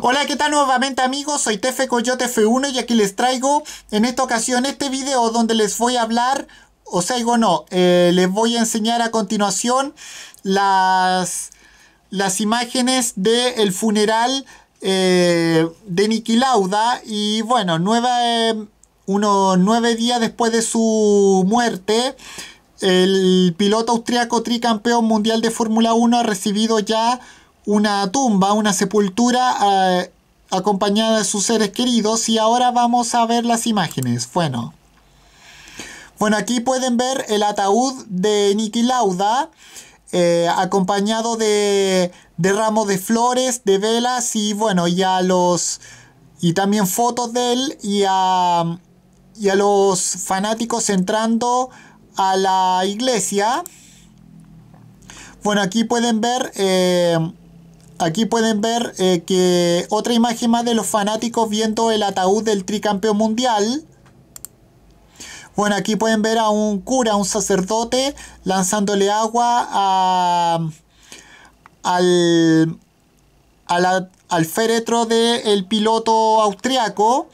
Hola, ¿qué tal nuevamente amigos? Soy Tefe Coyote F1 y aquí les traigo en esta ocasión este video donde les voy a hablar, o sea, digo no, eh, les voy a enseñar a continuación las, las imágenes del funeral eh, de Niki Lauda y bueno, nueva, eh, nueve días después de su muerte. El piloto austriaco tricampeón mundial de Fórmula 1 ha recibido ya una tumba, una sepultura eh, acompañada de sus seres queridos y ahora vamos a ver las imágenes. Bueno. Bueno, aquí pueden ver el ataúd de Niki Lauda eh, acompañado de, de ramos de flores, de velas y bueno, ya los... y también fotos de él y a, y a los fanáticos entrando a la iglesia. Bueno, aquí pueden ver... Eh, Aquí pueden ver eh, que otra imagen más de los fanáticos viendo el ataúd del tricampeón mundial. Bueno, aquí pueden ver a un cura, un sacerdote, lanzándole agua a, al, al féretro del piloto austriaco.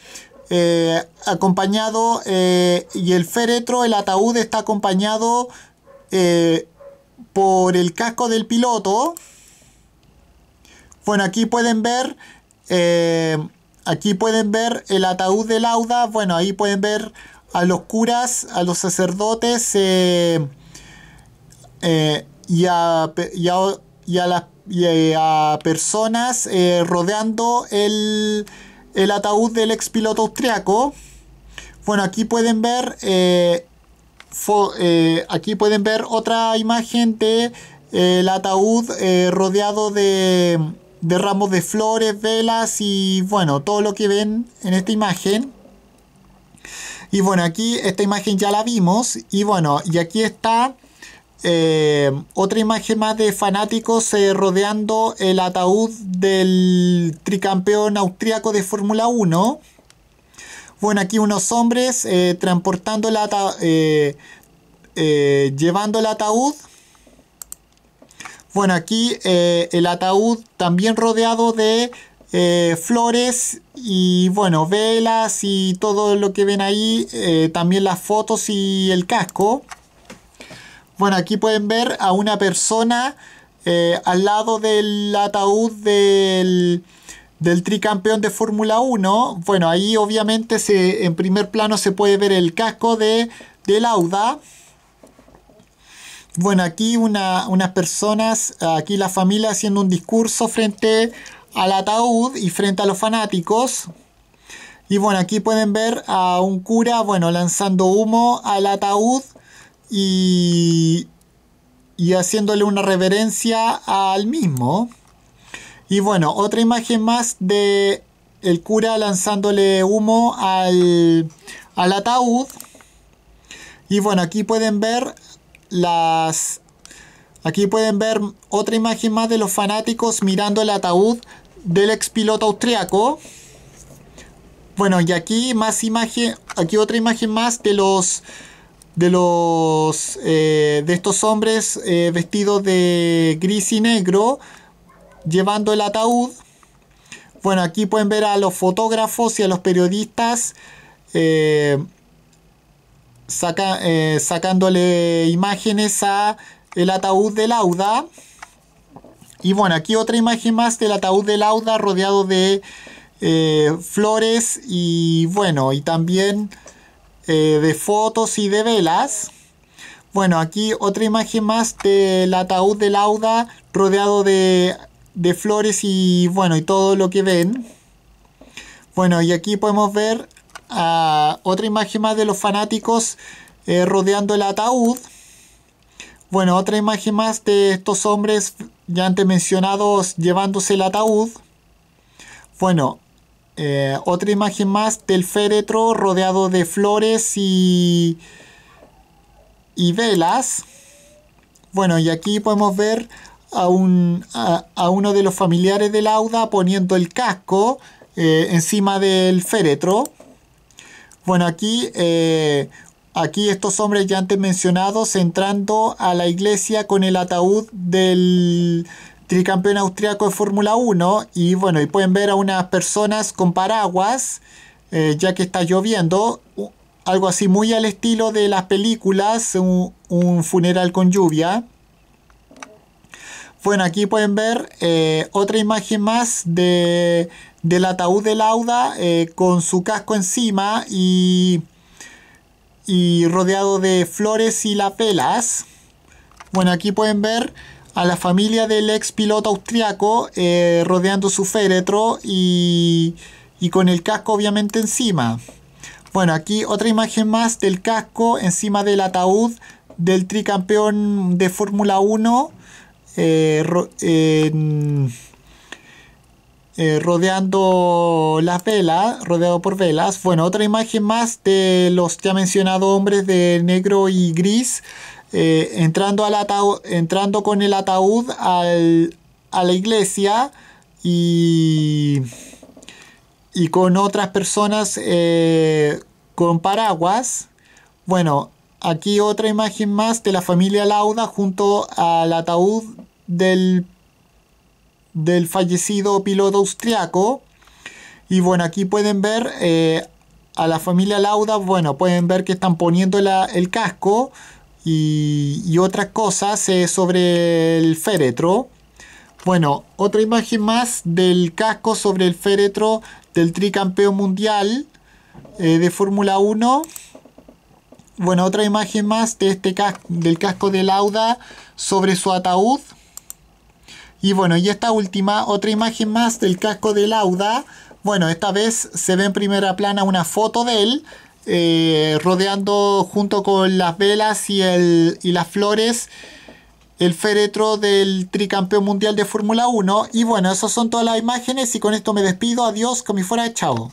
Eh, acompañado eh, y el féretro, el ataúd está acompañado por el casco del piloto. Bueno, aquí pueden ver... Eh, aquí pueden ver el ataúd de Lauda. Bueno, ahí pueden ver a los curas, a los sacerdotes eh, eh, y, a, y, las, personas rodeando el, ataúd del expiloto austriaco. Bueno, aquí pueden ver aquí pueden ver otra imagen del el ataúd rodeado de de ramos de flores, velas y bueno, todo lo que ven en esta imagen. Y bueno, aquí esta imagen ya la vimos y bueno, y aquí está eh, otra imagen más de fanáticos eh, rodeando el ataúd del tricampeón austriaco de Fórmula 1. Bueno, aquí unos hombres eh, transportando el ataúd, llevando el ataúd bueno, aquí eh, el ataúd también rodeado de eh, flores y bueno, velas y todo lo que ven ahí, eh, también las fotos y el casco. Bueno, aquí pueden ver a una persona al lado del ataúd del, tricampeón de Fórmula 1. Bueno, ahí obviamente se, en primer plano se puede ver el casco de, de Lauda. Bueno, aquí una, unas personas, aquí la familia haciendo un discurso frente al ataúd y frente a los fanáticos. Y bueno, aquí pueden ver a un cura, bueno, lanzando humo al ataúd y, y haciéndole una reverencia al mismo. Y bueno, otra imagen más de el cura lanzándole humo al, al ataúd. Y bueno, aquí pueden ver las... Aquí pueden ver otra imagen más de los fanáticos mirando el ataúd del expiloto austriaco. Bueno, y aquí más imagen, aquí otra imagen más de los de los eh, de estos hombres eh, vestidos de gris y negro llevando el ataúd. Bueno, aquí pueden ver a los fotógrafos y a los periodistas eh, saca, eh, sacándole imágenes a el ataúd de Lauda. Y bueno, aquí otra imagen más del ataúd de Lauda rodeado de eh, flores y bueno, y también eh, de fotos y de velas. Bueno, aquí otra imagen más del ataúd de Lauda rodeado de, de flores y bueno, y todo lo que ven. Bueno, y aquí podemos ver otra imagen más de los fanáticos eh, rodeando el ataúd. Bueno, otra imagen más de estos hombres ya antes mencionados llevándose el ataúd. Bueno, eh, otra imagen más del féretro rodeado de flores y, y velas. Bueno, y aquí podemos ver a, uno de los familiares de Lauda poniendo el casco eh, encima del féretro. Bueno, aquí, eh, aquí estos hombres ya antes mencionados entrando a la iglesia con el ataúd del tricampeón austriaco de Fórmula 1 y bueno, y pueden ver a unas personas con paraguas, eh, ya que está lloviendo, algo así muy al estilo de las películas, un, funeral con lluvia. Bueno, aquí pueden ver eh, otra imagen más de del ataúd de Lauda eh, con su casco encima y, y rodeado de flores y lapelas. Bueno, aquí pueden ver a la familia del ex piloto austriaco eh, rodeando su féretro y, y, con el casco obviamente encima. Bueno, aquí otra imagen más del casco encima del ataúd del tricampeón de Fórmula 1. Eh, rodeando las velas, rodeado por velas. Bueno, otra imagen más de los ya mencionados hombres de negro y gris eh, entrando, al entrando con el ataúd a la iglesia y, y con otras personas eh, con paraguas. Bueno, aquí otra imagen más de la familia Lauda junto al ataúd del del fallecido piloto austriaco. Y bueno, aquí pueden ver eh, a la familia Lauda, bueno, pueden ver que están poniendo el casco y, otras cosas eh, sobre el féretro. Bueno, otra imagen más del casco sobre el féretro del tricampeón mundial eh, de Fórmula 1. Bueno, otra imagen más de este del casco de Lauda sobre su ataúd. Y bueno, y esta última, otra imagen más del casco de Lauda. Bueno, esta vez se ve en primera plana una foto de él eh, rodeando junto con las velas y, el, las flores el féretro del tricampeón mundial de Fórmula 1. Y bueno, esas son todas las imágenes y con esto me despido. Adiós, como fuera, chao.